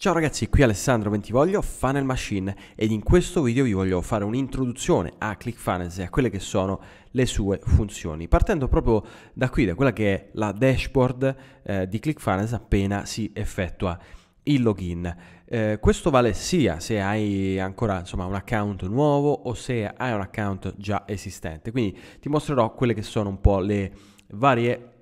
Ciao ragazzi, qui Alessandro Bentivoglio, Funnel Machine ed in questo video vi voglio fare un'introduzione a ClickFunnels e a quelle che sono le sue funzioni, partendo proprio da qui, da quella che è la dashboard eh, di ClickFunnels appena si effettua il login. Eh, questo vale sia se hai ancora insomma, un account nuovo o se hai un account già esistente, quindi ti mostrerò quelle che sono un po' le varie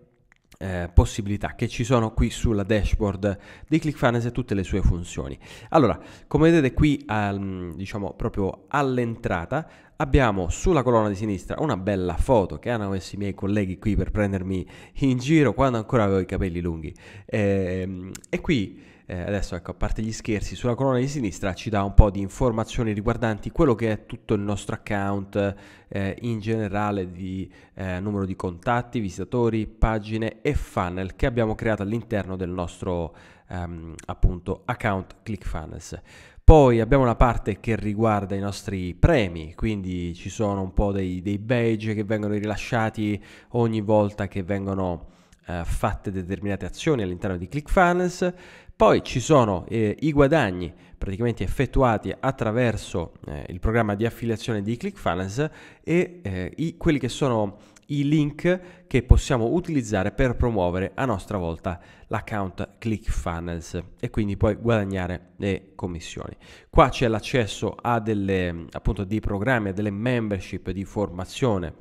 eh, possibilità che ci sono qui sulla dashboard di ClickFunnels e tutte le sue funzioni. Allora, come vedete qui, um, diciamo proprio all'entrata, abbiamo sulla colonna di sinistra una bella foto che hanno messo i miei colleghi qui per prendermi in giro quando ancora avevo i capelli lunghi. Eh, e qui eh, adesso ecco, a parte gli scherzi, sulla colonna di sinistra ci dà un po' di informazioni riguardanti quello che è tutto il nostro account eh, in generale di eh, numero di contatti, visitatori, pagine e funnel che abbiamo creato all'interno del nostro ehm, appunto account ClickFunnels. Poi abbiamo una parte che riguarda i nostri premi, quindi ci sono un po' dei, dei badge che vengono rilasciati ogni volta che vengono eh, fatte determinate azioni all'interno di ClickFunnels, poi ci sono eh, i guadagni praticamente effettuati attraverso eh, il programma di affiliazione di ClickFunnels e eh, i, quelli che sono i link che possiamo utilizzare per promuovere a nostra volta l'account ClickFunnels e quindi poi guadagnare le commissioni. Qua c'è l'accesso a delle, appunto, dei programmi, a delle membership di formazione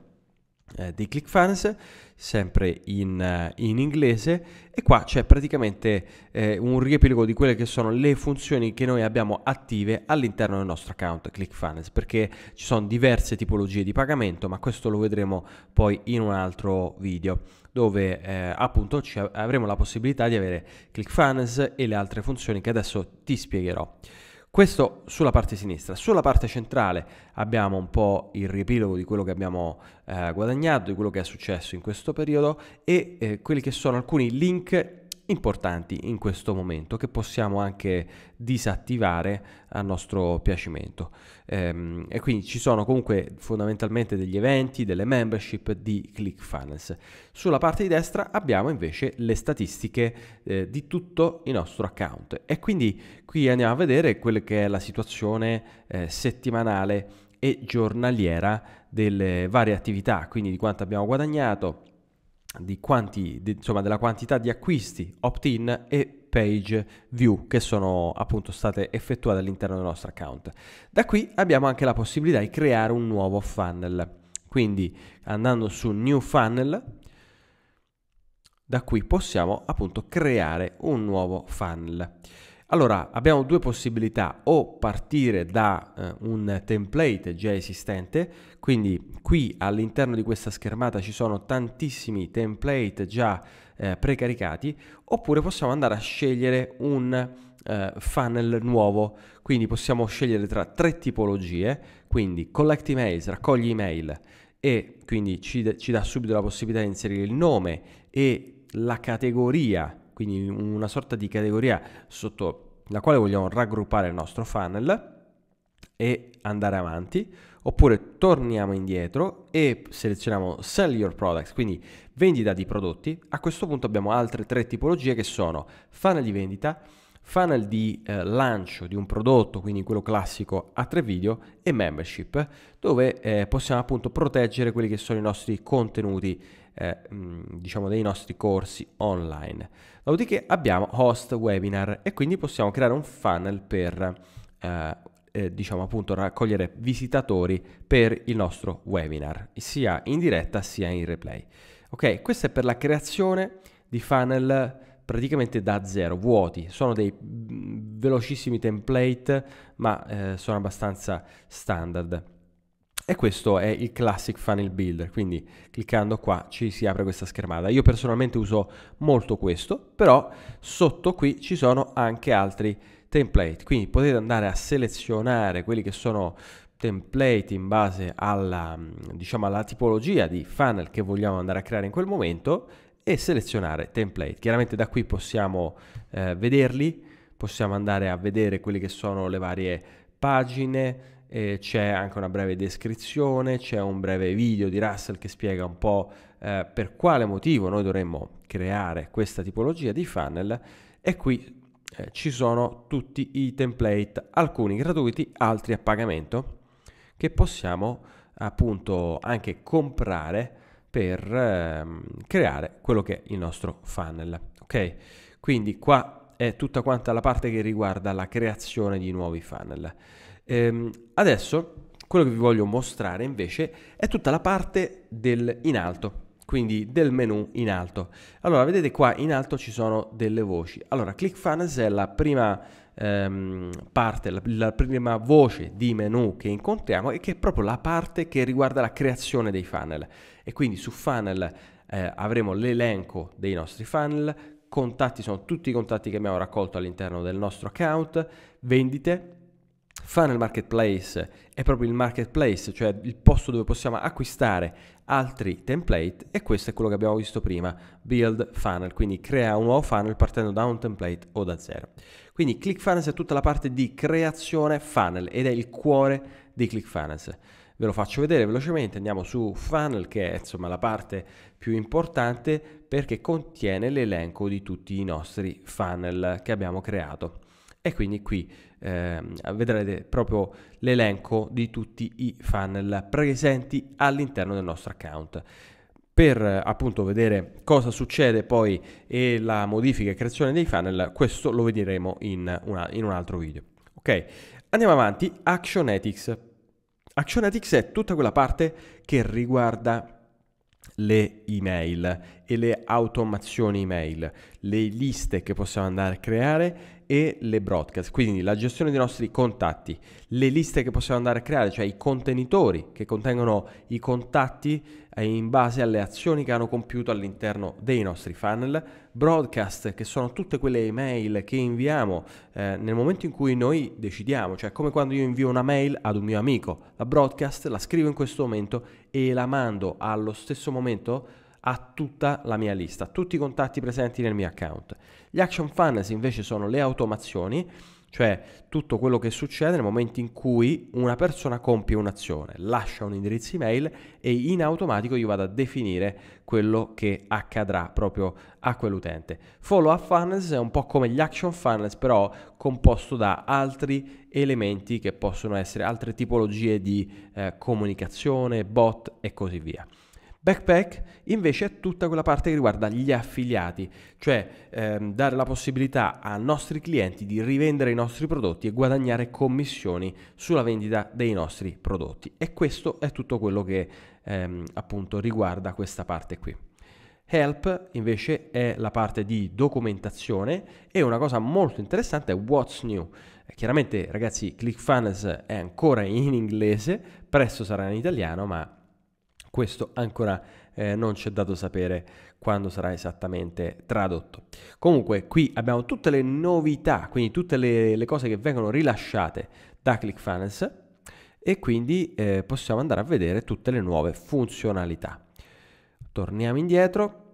eh, di ClickFunnels, sempre in, eh, in, inglese, e qua c'è praticamente eh, un riepilogo di quelle che sono le funzioni che noi abbiamo attive all'interno del nostro account ClickFunnels, perché ci sono diverse tipologie di pagamento, ma questo lo vedremo poi in un altro video dove eh, appunto avremo la possibilità di avere ClickFunnels e le altre funzioni che adesso ti spiegherò. Questo sulla parte sinistra. Sulla parte centrale abbiamo un po' il riepilogo di quello che abbiamo eh, guadagnato, di quello che è successo in questo periodo e eh, quelli che sono alcuni link importanti in questo momento che possiamo anche disattivare a nostro piacimento. Ehm, e quindi ci sono comunque fondamentalmente degli eventi, delle membership di ClickFunnels. Sulla parte di destra abbiamo invece le statistiche eh, di tutto il nostro account e quindi qui andiamo a vedere quella che è la situazione eh, settimanale e giornaliera delle varie attività, quindi di quanto abbiamo guadagnato, di quanti, di, insomma, della quantità di acquisti opt-in e page view che sono appunto state effettuate all'interno del nostro account. Da qui abbiamo anche la possibilità di creare un nuovo funnel. Quindi andando su New Funnel, da qui possiamo appunto creare un nuovo funnel. Allora, abbiamo due possibilità, o partire da eh, un template già esistente, quindi qui all'interno di questa schermata ci sono tantissimi template già eh, precaricati, oppure possiamo andare a scegliere un eh, funnel nuovo, quindi possiamo scegliere tra tre tipologie, quindi collect emails, raccogli email, e quindi ci, ci dà subito la possibilità di inserire il nome e la categoria quindi una sorta di categoria sotto la quale vogliamo raggruppare il nostro funnel e andare avanti oppure torniamo indietro e selezioniamo sell your products quindi vendita di prodotti a questo punto abbiamo altre tre tipologie che sono funnel di vendita funnel di eh, lancio di un prodotto, quindi quello classico a tre video, e membership, dove eh, possiamo appunto proteggere quelli che sono i nostri contenuti eh, mm, diciamo dei nostri corsi online. Dopodiché abbiamo host webinar e quindi possiamo creare un funnel per eh, eh diciamo appunto raccogliere visitatori per il nostro webinar, sia in diretta sia in replay. Ok, questo è per la creazione di funnel praticamente da zero, vuoti, sono dei mm, velocissimi template ma eh, sono abbastanza standard. E questo è il Classic Funnel Builder, quindi cliccando qua ci si apre questa schermata. Io personalmente uso molto questo, però sotto qui ci sono anche altri template, quindi potete andare a selezionare quelli che sono template in base alla, mm, diciamo, alla tipologia di funnel che vogliamo andare a creare in quel momento e selezionare template. Chiaramente da qui possiamo eh, vederli, possiamo andare a vedere quelle che sono le varie pagine, eh, c'è anche una breve descrizione, c'è un breve video di Russell che spiega un po' eh, per quale motivo noi dovremmo creare questa tipologia di funnel e qui eh, ci sono tutti i template, alcuni gratuiti, altri a pagamento che possiamo appunto anche comprare per ehm, creare quello che è il nostro funnel. Ok? Quindi qua è tutta quanta la parte che riguarda la creazione di nuovi funnel. Ehm, adesso quello che vi voglio mostrare invece è tutta la parte del in alto, quindi del menu in alto. Allora, vedete qua in alto ci sono delle voci. Allora, ClickFunnels è la prima ehm, parte, la, la, prima voce di menu che incontriamo e che è proprio la parte che riguarda la creazione dei funnel. E quindi su funnel eh, avremo l'elenco dei nostri funnel, contatti sono tutti i contatti che abbiamo raccolto all'interno del nostro account, vendite, Funnel Marketplace è proprio il marketplace, cioè il posto dove possiamo acquistare altri template e questo è quello che abbiamo visto prima, build funnel, quindi crea un nuovo funnel partendo da un template o da zero. Quindi ClickFunnels è tutta la parte di creazione funnel ed è il cuore di ClickFunnels ve lo faccio vedere velocemente, andiamo su funnel che è insomma la parte più importante perché contiene l'elenco di tutti i nostri funnel che abbiamo creato e quindi qui eh, vedrete proprio l'elenco di tutti i funnel presenti all'interno del nostro account per eh, appunto vedere cosa succede poi e la modifica e creazione dei funnel, questo lo vedremo in, una, in un altro video. Ok, andiamo avanti, Actionetics. Actionetics è tutta quella parte che riguarda le email e le automazioni email, le liste che possiamo andare a creare e le broadcast, quindi la gestione dei nostri contatti, le liste che possiamo andare a creare, cioè i contenitori che contengono i contatti eh, in base alle azioni che hanno compiuto all'interno dei nostri funnel, broadcast che sono tutte quelle email che inviamo eh, nel momento in cui noi decidiamo, cioè come quando io invio una mail ad un mio amico, la broadcast la scrivo in questo momento e la mando allo stesso momento a tutta la mia lista, a tutti i contatti presenti nel mio account. Gli action funnels invece sono le automazioni, cioè tutto quello che succede nel momento in cui una persona compie un'azione, lascia un indirizzo email e in automatico io vado a definire quello che accadrà proprio a quell'utente. Follow up funnels è un po' come gli action funnels, però composto da altri elementi che possono essere altre tipologie di eh, comunicazione, bot e così via. Backpack invece è tutta quella parte che riguarda gli affiliati, cioè ehm, dare la possibilità a nostri clienti di rivendere i nostri prodotti e guadagnare commissioni sulla vendita dei nostri prodotti. E questo è tutto quello che ehm, appunto riguarda questa parte qui. Help invece è la parte di documentazione e una cosa molto interessante è What's New. Chiaramente ragazzi ClickFunnels è ancora in inglese, presto sarà in italiano, ma questo ancora eh, non ci è dato sapere quando sarà esattamente tradotto. Comunque qui abbiamo tutte le novità, quindi tutte le, le cose che vengono rilasciate da ClickFunnels e quindi eh, possiamo andare a vedere tutte le nuove funzionalità. Torniamo indietro,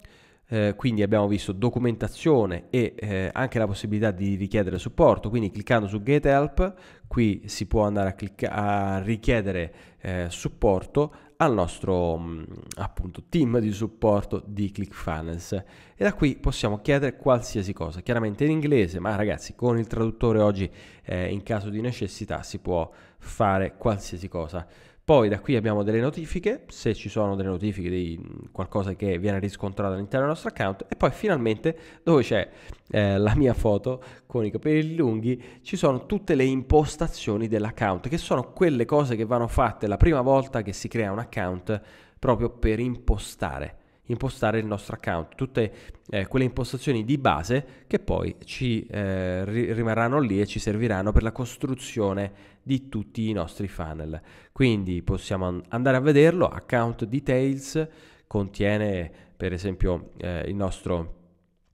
eh, quindi abbiamo visto documentazione e eh, anche la possibilità di richiedere supporto, quindi cliccando su Get Help qui si può andare a, clicca- a richiedere eh, supporto al nostro mh, mm, appunto team di supporto di ClickFunnels e da qui possiamo chiedere qualsiasi cosa, chiaramente in inglese, ma ragazzi con il traduttore oggi eh, in caso di necessità si può fare qualsiasi cosa. Poi da qui abbiamo delle notifiche, se ci sono delle notifiche di mm, qualcosa che viene riscontrato all'interno del nostro account e poi finalmente dove c'è eh, la mia foto con i capelli lunghi ci sono tutte le impostazioni dell'account che sono quelle cose che vanno fatte la prima volta che si crea un account proprio per impostare impostare il nostro account, tutte eh, quelle impostazioni di base che poi ci eh, rimarranno lì e ci serviranno per la costruzione di tutti i nostri funnel. Quindi possiamo andare a vederlo, account details contiene per esempio eh, nostro,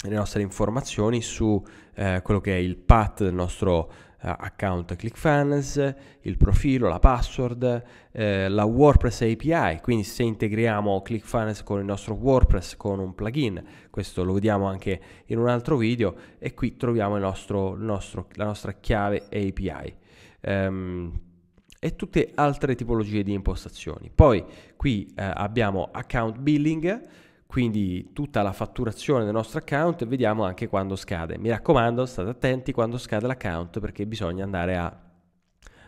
le nostre informazioni su eh, quello che è il path del nostro eh, account ClickFunnels, il profilo, la password, eh, la WordPress API, quindi se integriamo ClickFunnels con il nostro WordPress con un plugin, questo lo vediamo anche in un altro video e qui troviamo nostro, nostro, la nostra chiave API ehm, e tutte altre tipologie di impostazioni. Poi qui eh, abbiamo account billing, quindi tutta la fatturazione del nostro account e vediamo anche quando scade. Mi raccomando, state attenti quando scade l'account perché bisogna andare a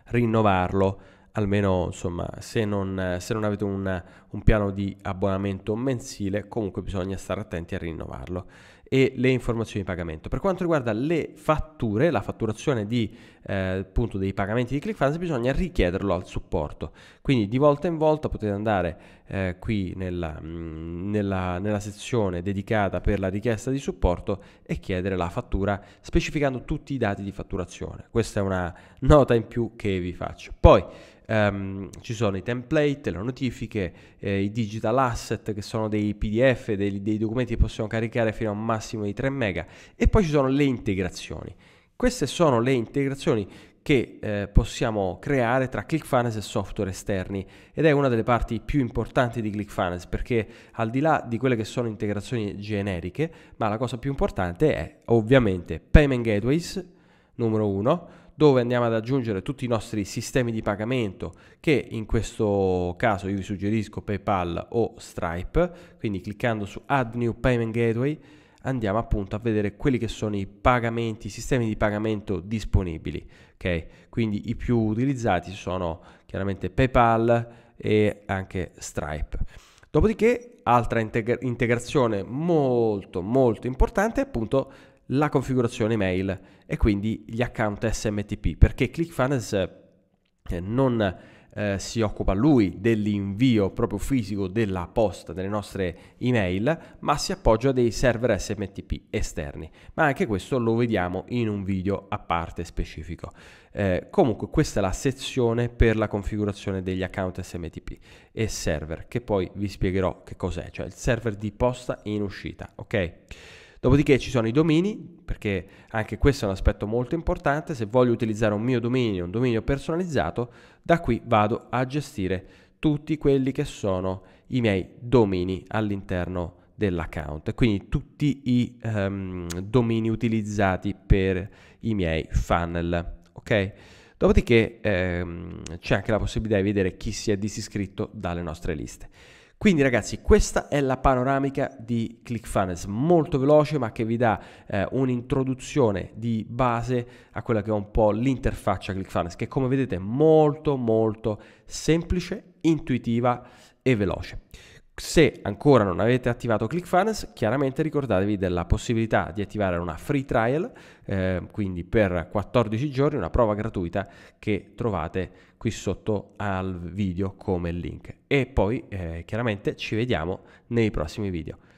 rinnovarlo, almeno insomma se non, se non avete un, un piano di abbonamento mensile comunque bisogna stare attenti a rinnovarlo e le informazioni di pagamento. Per quanto riguarda le fatture, la fatturazione di, eh, appunto dei pagamenti di ClickFunnels, bisogna richiederlo al supporto. Quindi di volta in volta potete andare eh, qui nella, mh, mm, nella, nella sezione dedicata per la richiesta di supporto e chiedere la fattura specificando tutti i dati di fatturazione. Questa è una nota in più che vi faccio. Poi Um, ci sono i template, le notifiche, eh, i digital asset che sono dei PDF, dei, dei documenti che possiamo caricare fino a un massimo massimo di 3 mega e poi ci sono le integrazioni. Queste sono le integrazioni che eh, possiamo creare tra ClickFunnels e software esterni ed è una delle parti più importanti di ClickFunnels perché al di là di quelle che sono integrazioni generiche, ma la cosa più importante è ovviamente Payment Gateways numero 1 dove andiamo ad aggiungere tutti i nostri sistemi di pagamento che in questo caso io vi suggerisco PayPal o Stripe, quindi cliccando su Add New Payment Gateway andiamo appunto a vedere quelli che sono i pagamenti, i sistemi di pagamento disponibili, ok? Quindi i più utilizzati sono chiaramente PayPal e anche Stripe. Dopodiché, altra integra integrazione molto molto importante è appunto la configurazione email e quindi gli account SMTP, perché ClickFunnels eh, non eh, si occupa lui dell'invio proprio fisico della posta delle nostre email, ma si appoggia a dei server SMTP esterni. Ma anche questo lo vediamo in un video a parte specifico. Eh, comunque questa è la sezione per la configurazione degli account SMTP e server, che poi vi spiegherò che cos'è, cioè il server di posta in uscita, ok? Dopodiché ci sono i domini, perché anche questo è un aspetto molto importante, se voglio utilizzare un mio dominio, un dominio personalizzato, da qui vado a gestire tutti quelli che sono i miei domini all'interno dell'account, quindi tutti i um, domini utilizzati per i miei funnel, ok? Dopodiché ehm, c'è anche la possibilità di vedere chi si è disiscritto dalle nostre liste. Quindi ragazzi questa è la panoramica di ClickFunnels, molto veloce ma che vi dà eh, un'introduzione di base a quella che è un po' l'interfaccia ClickFunnels che come vedete è molto molto semplice, intuitiva e veloce. Se ancora non avete attivato ClickFunnels, chiaramente ricordatevi della possibilità di attivare una free trial, eh, quindi per 14 giorni, una prova gratuita che trovate qui sotto al video come link. E poi eh, chiaramente ci vediamo nei prossimi video.